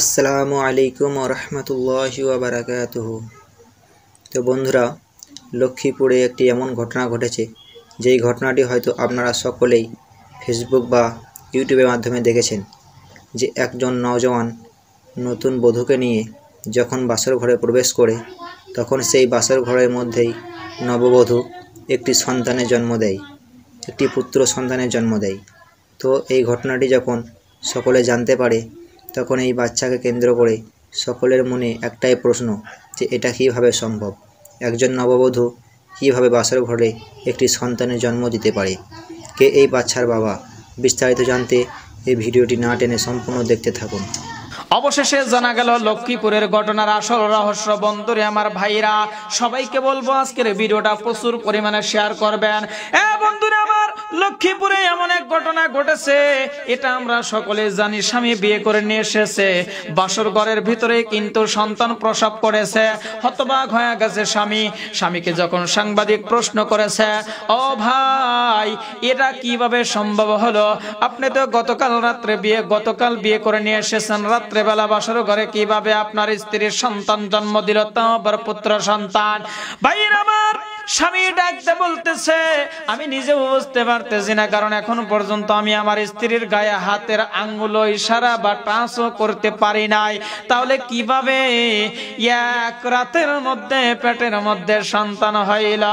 আসসালামু আলাইকুম রহমতুল্লাহি বারাকাত তো বন্ধুরা লক্ষ্মীপুরে একটি এমন ঘটনা ঘটেছে যেই ঘটনাটি হয়তো আপনারা সকলেই ফেসবুক বা ইউটিউবের মাধ্যমে দেখেছেন যে একজন নজওয়ান নতুন বধূকে নিয়ে যখন বাসর ঘরে প্রবেশ করে তখন সেই বাসর ঘরের মধ্যেই নববধূ একটি সন্তানের জন্ম দেয় একটি পুত্র সন্তানের জন্ম দেয় তো এই ঘটনাটি যখন সকলে জানতে পারে তখন এই বাচ্চাকে কেন্দ্র করে সকলের মনে একটাই প্রশ্ন যে এটা কীভাবে সম্ভব একজন নববধূ কীভাবে বাসর ঘরে একটি সন্তানের জন্ম দিতে পারে কে এই বাচ্চার বাবা বিস্তারিত জানতে এই ভিডিওটি না টেনে সম্পূর্ণ দেখতে থাকুন অবশেষে জানা গেল লক্ষ্মীপুরের ঘটনার আসল রহস্য বন্ধুরে আমার ভাইরা সবাইকে বলবো আজকের ভিডিওটা প্রচুর পরিমাণে শেয়ার করবেন বন্ধুরা লক্ষ্মীপুরে এমন এক ঘটনা ঘটেছে এটা আমরা সকলে জানি স্বামী বিয়ে করে নিয়ে এসেছে বাসর ঘরের ভিতরে কিন্তু সন্তান প্রসব করেছে হতবাক হয়ে গেছে স্বামী স্বামীকে যখন সাংবাদিক প্রশ্ন করেছে ও ভাই এটা কিভাবে সম্ভব হলো আপনি তো গতকাল রাত্রে বিয়ে গতকাল বিয়ে করে নিয়ে এসেছেন রাত্রেবেলা বাসর ঘরে কিভাবে আপনার স্ত্রীর সন্তান জন্ম দিল তা আবার পুত্র সন্তান ভাইয়ের আমার স্বামী ডাকতে বলতেছে আমি নিজে বুঝতে পারতেছি না কারণ এখন পর্যন্ত আমি আমার স্ত্রীর গায়ে হাতের আঙ্গুল ইশারা বা টাচও করতে পারি নাই তাহলে কিভাবে এক রাতের মধ্যে পেটের মধ্যে সন্তান হইল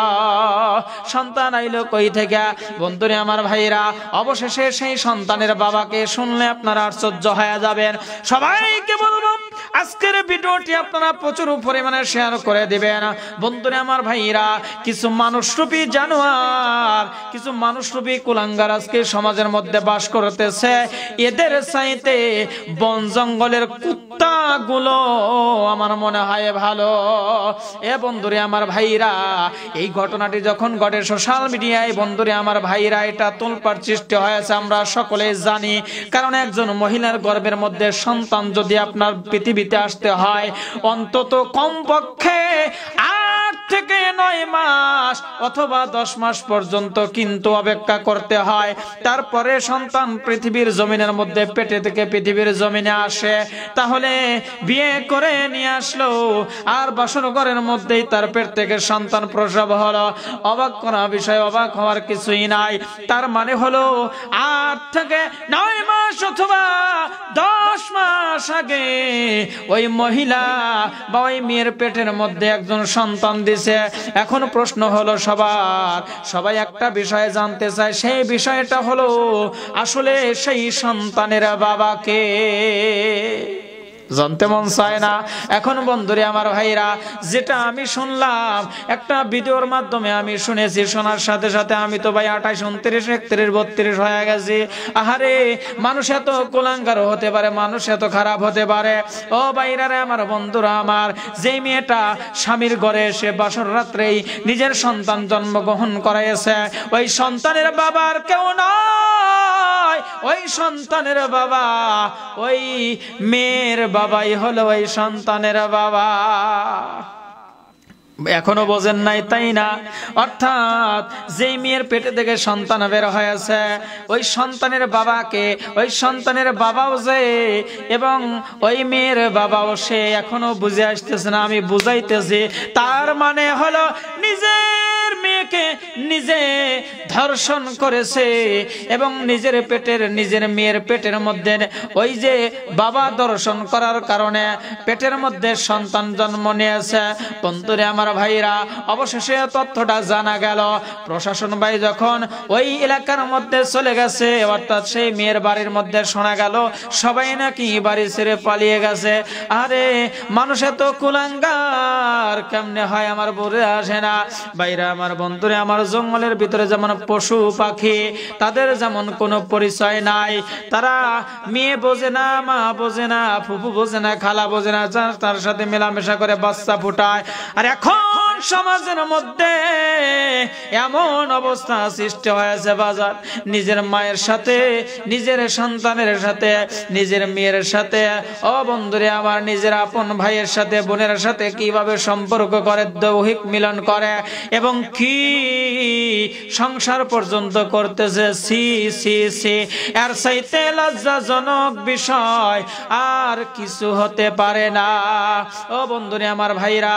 সন্তান আইল কই থেকে বন্ধুরে আমার ভাইরা অবশেষে সেই সন্তানের বাবাকে শুনলে আপনারা আশ্চর্য হয়ে যাবেন সবাইকে বলবো ভিডিওটি আপনারা প্রচুর পরিমাণে শেয়ার করে দিবেন বন্ধুরা আমার ভাইরা কিছু মানুষরূপী জানোয়ার কিছু মানুষরূপী কুলাঙ্গার আজকে সমাজের মধ্যে বাস করতেছে এদের সাইতে বন জঙ্গলের কুত্তা গুলো আমার মনে হয় ভালো এ বন্ধুরে আমার ভাইরা এই ঘটনাটি যখন ঘটে সোশ্যাল মিডিয়ায় বন্ধুরে আমার ভাইরা এটা তোলপার সৃষ্টি হয়েছে আমরা সকলে জানি কারণ একজন মহিলার গর্বের মধ্যে সন্তান যদি আপনার পৃথিবীতে আসতে হয় হয় অন্তত কমপক্ষে থেকে নয় মাস অথবা দশ মাস পর্যন্ত কিন্তু অপেক্ষা করতে হয় তারপরে সন্তান পৃথিবীর জমিনের মধ্যে পেটে থেকে পৃথিবীর জমিনে আসে তাহলে বিয়ে করে নিয়ে আসলো আর বাসন ঘরের মধ্যেই তার পেট থেকে সন্তান প্রসব হলো অবাক করা বিষয় অবাক হওয়ার কিছুই নাই তার মানে হলো আট থেকে নয় মাস অথবা দশ মাস আগে ওই মহিলা বা ওই মেয়ের পেটের মধ্যে একজন সন্তান দিচ্ছে হয়েছে এখন প্রশ্ন হলো সবার সবাই একটা বিষয়ে জানতে চায় সেই বিষয়টা হলো আসলে সেই সন্তানের বাবাকে জানতে মন চায় না এখন বন্ধুরে আমার ভাইরা যেটা আমি শুনলাম একটা ভিডিওর মাধ্যমে আমি শুনেছি শোনার সাথে সাথে আমি তো ভাই আঠাশ উনত্রিশ একত্রিশ বত্রিশ হয়ে গেছি আহারে মানুষ এত কোলাঙ্কার হতে পারে মানুষ এত খারাপ হতে পারে ও বাইরারে আমার বন্ধুরা আমার যেই মেয়েটা স্বামীর ঘরে এসে বাসর রাত্রেই নিজের সন্তান জন্মগ্রহণ করাইছে ওই সন্তানের বাবার কেউ না ওই সন্তানের বাবা ওই মেয়ের বাবাই হলো ওই সন্তানের বাবা এখনো বোঝেন নাই তাই না অর্থাৎ যে মেয়ের পেটে থেকে সন্তান বের হয়েছে ওই সন্তানের বাবাকে ওই সন্তানের বাবাও যে এবং ওই মেয়ের বাবাও সে এখনো বুঝে আসতেছে না আমি বুঝাইতেছি তার মানে হলো নিজের মেয়েকে নিজে ধর্ষণ করেছে এবং নিজের পেটের নিজের মেয়ের পেটের মধ্যে ওই যে বাবা দর্শন করার কারণে পেটের মধ্যে সন্তান জন্ম নিয়েছে বন্ধুরে আমার ভাইরা অবশেষে তথ্যটা জানা গেল প্রশাসন ভাই যখন ওই এলাকার মধ্যে চলে গেছে অর্থাৎ সেই মেয়ের বাড়ির মধ্যে শোনা গেল সবাই নাকি বাড়ি ছেড়ে পালিয়ে গেছে আরে মানুষে তো কুলাঙ্গার কেমনে হয় আমার বলে আসে না বাইরা আমার আমার বন্ধুরে আমার জঙ্গলের ভিতরে যেমন পশু পাখি তাদের যেমন কোনো পরিচয় নাই তারা মেয়ে বোঝে না মা বোঝে না ফুফু বোঝে না খালা বোঝে না তার সাথে মেলামেশা করে বাচ্চা ফুটায় আর এখন সমাজের মধ্যে এমন অবস্থা সৃষ্টি হয়েছে বাজার নিজের মায়ের সাথে নিজের সন্তানের সাথে নিজের মেয়ের সাথে ও বন্ধুরে নিজের আপন ভাইয়ের সাথে বোনের সাথে কিভাবে সম্পর্ক করে দৌহিক মিলন করে এবং কি সংসার পর্যন্ত করতেছে সি সি সি এর সাইতে লজ্জাজনক বিষয় আর কিছু হতে পারে না ও বন্ধুরে আমার ভাইরা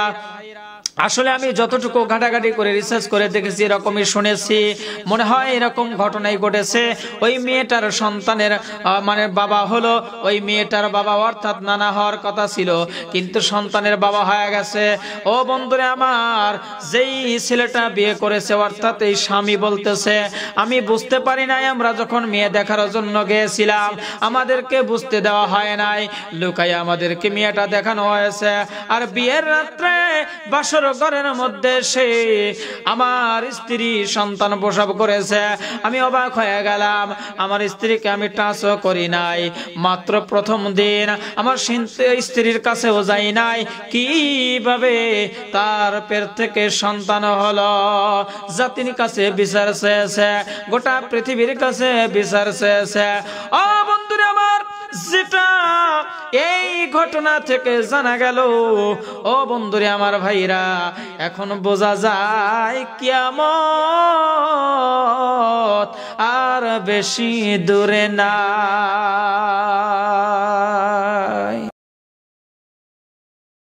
আসলে আমি যতটুকু ঘাটাঘাটি করে রিসার্চ করে দেখেছি এরকমই শুনেছি মনে হয় এরকম ঘটনাই ঘটেছে ওই মেয়েটার সন্তানের মানে বাবা হলো ওই মেয়েটার বাবা অর্থাৎ নানা হওয়ার কথা ছিল কিন্তু সন্তানের বাবা হয়ে গেছে ও বন্ধুরে আমার যেই ছেলেটা বিয়ে করেছে অর্থাৎ এই স্বামী বলতেছে আমি বুঝতে পারি নাই আমরা যখন মেয়ে দেখার জন্য গিয়েছিলাম আমাদেরকে বুঝতে দেওয়া হয় নাই লুকাই আমাদেরকে মেয়েটা দেখানো হয়েছে আর বিয়ের রাত্রে বাসর ঘরের মধ্যে সে আমার স্ত্রী সন্তান প্রসব করেছে আমি অবাক হয়ে গেলাম আমার স্ত্রীকে আমি টাচও করি নাই মাত্র প্রথম দিন আমার স্ত্রীর কাছেও যাই নাই কিভাবে তার পের থেকে সন্তান হলো জাতির কাছে বিচার চেয়েছে গোটা পৃথিবীর কাছে বিচার চেয়েছে ও যেটা এই ঘটনা থেকে জানা গেল ও বন্ধুরে আমার ভাইরা এখন বোঝা যায় কিয়াম আর বেশি দূরে না